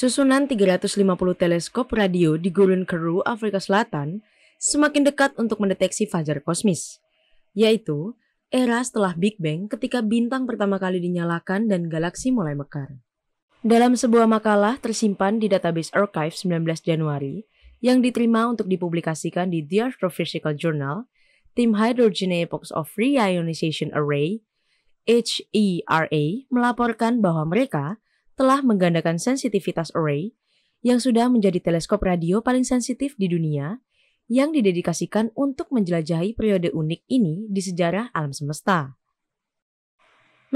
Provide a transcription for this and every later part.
Susunan 350 teleskop radio di Gurun Keru, Afrika Selatan, semakin dekat untuk mendeteksi fajar kosmis, yaitu era setelah Big Bang ketika bintang pertama kali dinyalakan dan galaksi mulai mekar. Dalam sebuah makalah tersimpan di database archive 19 Januari yang diterima untuk dipublikasikan di The Astrophysical Journal, tim Hydrogen Epochs of Reionization Array, HERA, melaporkan bahwa mereka telah menggandakan sensitivitas array yang sudah menjadi teleskop radio paling sensitif di dunia yang didedikasikan untuk menjelajahi periode unik ini di sejarah alam semesta.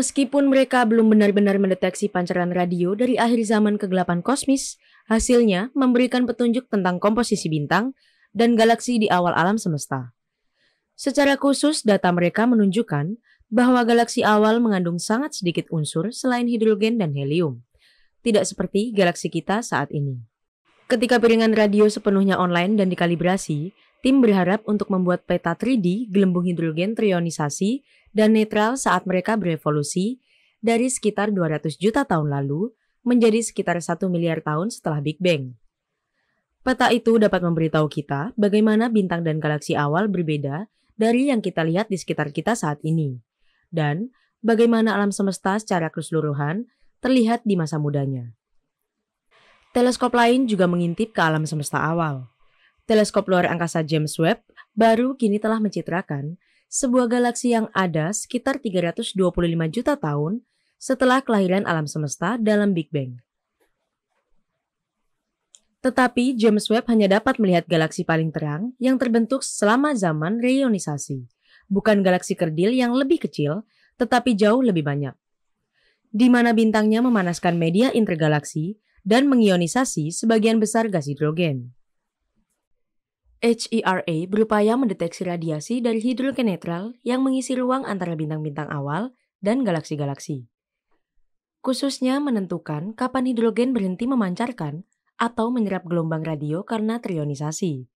Meskipun mereka belum benar-benar mendeteksi pancaran radio dari akhir zaman kegelapan kosmis, hasilnya memberikan petunjuk tentang komposisi bintang dan galaksi di awal alam semesta. Secara khusus, data mereka menunjukkan bahwa galaksi awal mengandung sangat sedikit unsur selain hidrogen dan helium tidak seperti galaksi kita saat ini. Ketika piringan radio sepenuhnya online dan dikalibrasi, tim berharap untuk membuat peta 3D gelembung hidrogen trionisasi dan netral saat mereka berevolusi dari sekitar 200 juta tahun lalu menjadi sekitar 1 miliar tahun setelah Big Bang. Peta itu dapat memberitahu kita bagaimana bintang dan galaksi awal berbeda dari yang kita lihat di sekitar kita saat ini, dan bagaimana alam semesta secara keseluruhan terlihat di masa mudanya. Teleskop lain juga mengintip ke alam semesta awal. Teleskop luar angkasa James Webb baru kini telah mencitrakan sebuah galaksi yang ada sekitar 325 juta tahun setelah kelahiran alam semesta dalam Big Bang. Tetapi James Webb hanya dapat melihat galaksi paling terang yang terbentuk selama zaman reionisasi, bukan galaksi kerdil yang lebih kecil tetapi jauh lebih banyak di mana bintangnya memanaskan media intergalaksi dan mengionisasi sebagian besar gas hidrogen. HERA berupaya mendeteksi radiasi dari hidrogen netral yang mengisi ruang antara bintang-bintang awal dan galaksi-galaksi. Khususnya menentukan kapan hidrogen berhenti memancarkan atau menyerap gelombang radio karena trionisasi.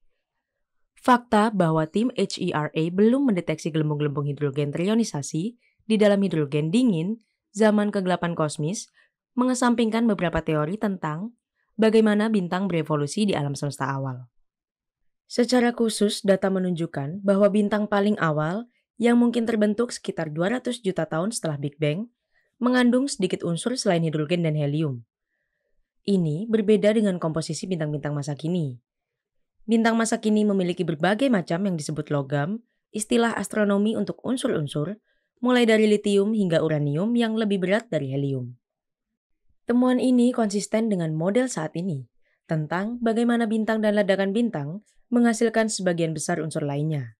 Fakta bahwa tim HERA belum mendeteksi gelembung-gelembung hidrogen trionisasi di dalam hidrogen dingin zaman kegelapan kosmis, mengesampingkan beberapa teori tentang bagaimana bintang berevolusi di alam semesta awal. Secara khusus, data menunjukkan bahwa bintang paling awal yang mungkin terbentuk sekitar 200 juta tahun setelah Big Bang mengandung sedikit unsur selain hidrogen dan helium. Ini berbeda dengan komposisi bintang-bintang masa kini. Bintang masa kini memiliki berbagai macam yang disebut logam, istilah astronomi untuk unsur-unsur, mulai dari litium hingga uranium yang lebih berat dari helium. Temuan ini konsisten dengan model saat ini tentang bagaimana bintang dan ledakan bintang menghasilkan sebagian besar unsur lainnya.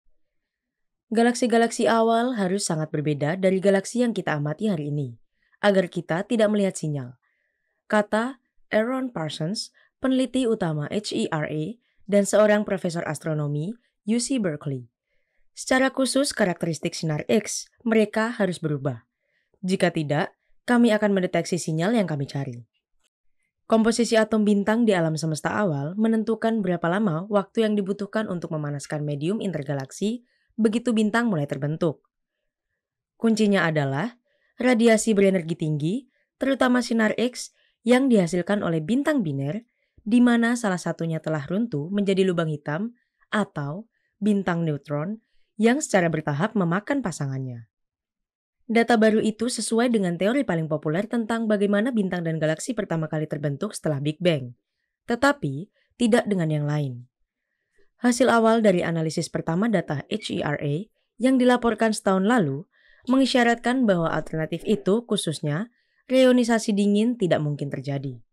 Galaksi-galaksi awal harus sangat berbeda dari galaksi yang kita amati hari ini, agar kita tidak melihat sinyal. Kata Aaron Parsons, peneliti utama HERA dan seorang profesor astronomi UC Berkeley. Secara khusus karakteristik sinar X, mereka harus berubah. Jika tidak, kami akan mendeteksi sinyal yang kami cari. Komposisi atom bintang di alam semesta awal menentukan berapa lama waktu yang dibutuhkan untuk memanaskan medium intergalaksi begitu bintang mulai terbentuk. Kuncinya adalah radiasi berenergi tinggi, terutama sinar X yang dihasilkan oleh bintang biner, di mana salah satunya telah runtuh menjadi lubang hitam atau bintang neutron yang secara bertahap memakan pasangannya. Data baru itu sesuai dengan teori paling populer tentang bagaimana bintang dan galaksi pertama kali terbentuk setelah Big Bang, tetapi tidak dengan yang lain. Hasil awal dari analisis pertama data HERA yang dilaporkan setahun lalu mengisyaratkan bahwa alternatif itu, khususnya reionisasi dingin, tidak mungkin terjadi.